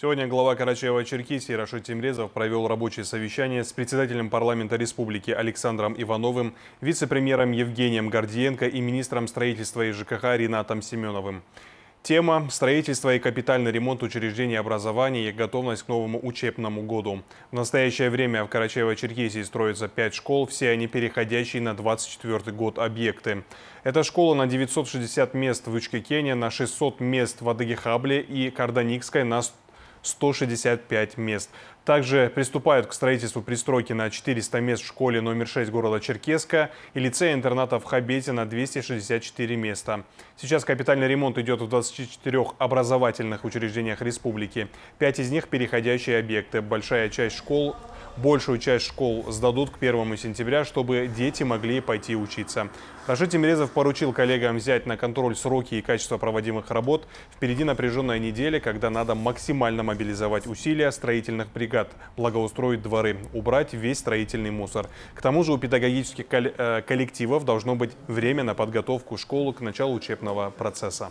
Сегодня глава Карачаева-Черкесии Рашид Тимрезов провел рабочее совещание с председателем парламента республики Александром Ивановым, вице-премьером Евгением Гордиенко и министром строительства и ЖКХ Ринатом Семеновым. Тема «Строительство и капитальный ремонт учреждений образования и готовность к новому учебному году». В настоящее время в Карачаево-Черкесии строятся пять школ, все они переходящие на 24 год объекты. Это школа на 960 мест в Учкекене, на 600 мест в Адыгехабле и Карданикской на 165 мест. Также приступают к строительству пристройки на 400 мест в школе номер 6 города Черкеска и лицея-интерната в Хабете на 264 места. Сейчас капитальный ремонт идет в 24 образовательных учреждениях республики. Пять из них – переходящие объекты. Большая часть школ Большую часть школ сдадут к 1 сентября, чтобы дети могли пойти учиться. Рашид Тимирезов поручил коллегам взять на контроль сроки и качество проводимых работ. Впереди напряженная неделя, когда надо максимально мобилизовать усилия строительных бригад, благоустроить дворы, убрать весь строительный мусор. К тому же у педагогических э, коллективов должно быть время на подготовку школы к началу учебного процесса.